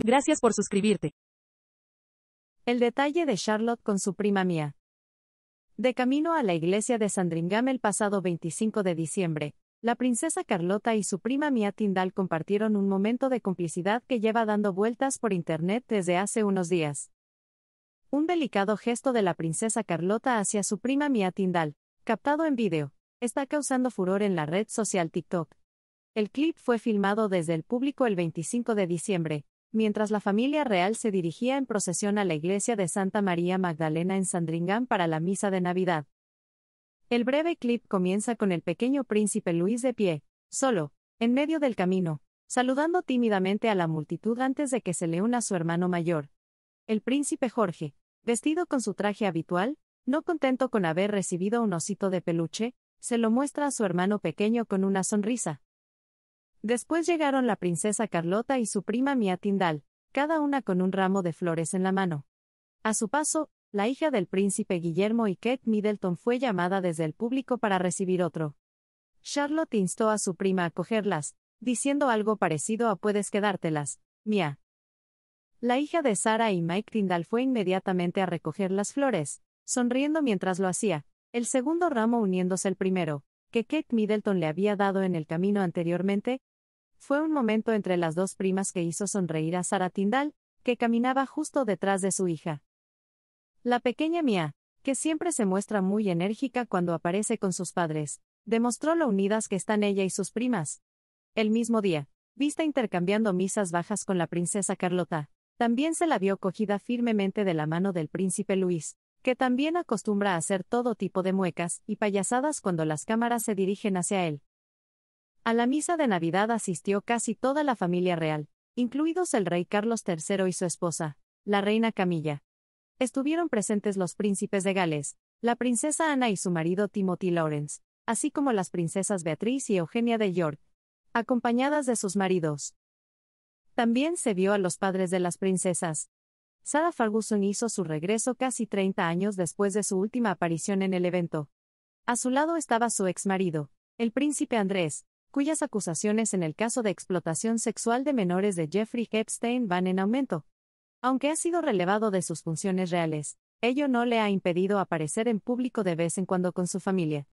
Gracias por suscribirte. El detalle de Charlotte con su prima Mía. De camino a la iglesia de Sandringham el pasado 25 de diciembre, la princesa Carlota y su prima Mía Tindal compartieron un momento de complicidad que lleva dando vueltas por internet desde hace unos días. Un delicado gesto de la princesa Carlota hacia su prima Mía Tindal, captado en vídeo, está causando furor en la red social TikTok. El clip fue filmado desde el público el 25 de diciembre, mientras la familia real se dirigía en procesión a la iglesia de Santa María Magdalena en Sandringham para la misa de Navidad. El breve clip comienza con el pequeño príncipe Luis de pie, solo, en medio del camino, saludando tímidamente a la multitud antes de que se le una su hermano mayor. El príncipe Jorge, vestido con su traje habitual, no contento con haber recibido un osito de peluche, se lo muestra a su hermano pequeño con una sonrisa. Después llegaron la princesa Carlota y su prima Mia Tindal, cada una con un ramo de flores en la mano. A su paso, la hija del príncipe Guillermo y Kate Middleton fue llamada desde el público para recibir otro. Charlotte instó a su prima a cogerlas, diciendo algo parecido a puedes quedártelas, Mia. La hija de Sara y Mike Tindal fue inmediatamente a recoger las flores, sonriendo mientras lo hacía, el segundo ramo uniéndose al primero, que Kate Middleton le había dado en el camino anteriormente, fue un momento entre las dos primas que hizo sonreír a Sara Tindal, que caminaba justo detrás de su hija. La pequeña Mia, que siempre se muestra muy enérgica cuando aparece con sus padres, demostró lo unidas que están ella y sus primas. El mismo día, vista intercambiando misas bajas con la princesa Carlota, también se la vio cogida firmemente de la mano del príncipe Luis, que también acostumbra a hacer todo tipo de muecas y payasadas cuando las cámaras se dirigen hacia él. A la misa de Navidad asistió casi toda la familia real, incluidos el rey Carlos III y su esposa, la reina Camilla. Estuvieron presentes los príncipes de Gales, la princesa Ana y su marido Timothy Lawrence, así como las princesas Beatriz y Eugenia de York, acompañadas de sus maridos. También se vio a los padres de las princesas. Sarah Ferguson hizo su regreso casi 30 años después de su última aparición en el evento. A su lado estaba su exmarido, el príncipe Andrés, cuyas acusaciones en el caso de explotación sexual de menores de Jeffrey Epstein van en aumento. Aunque ha sido relevado de sus funciones reales, ello no le ha impedido aparecer en público de vez en cuando con su familia.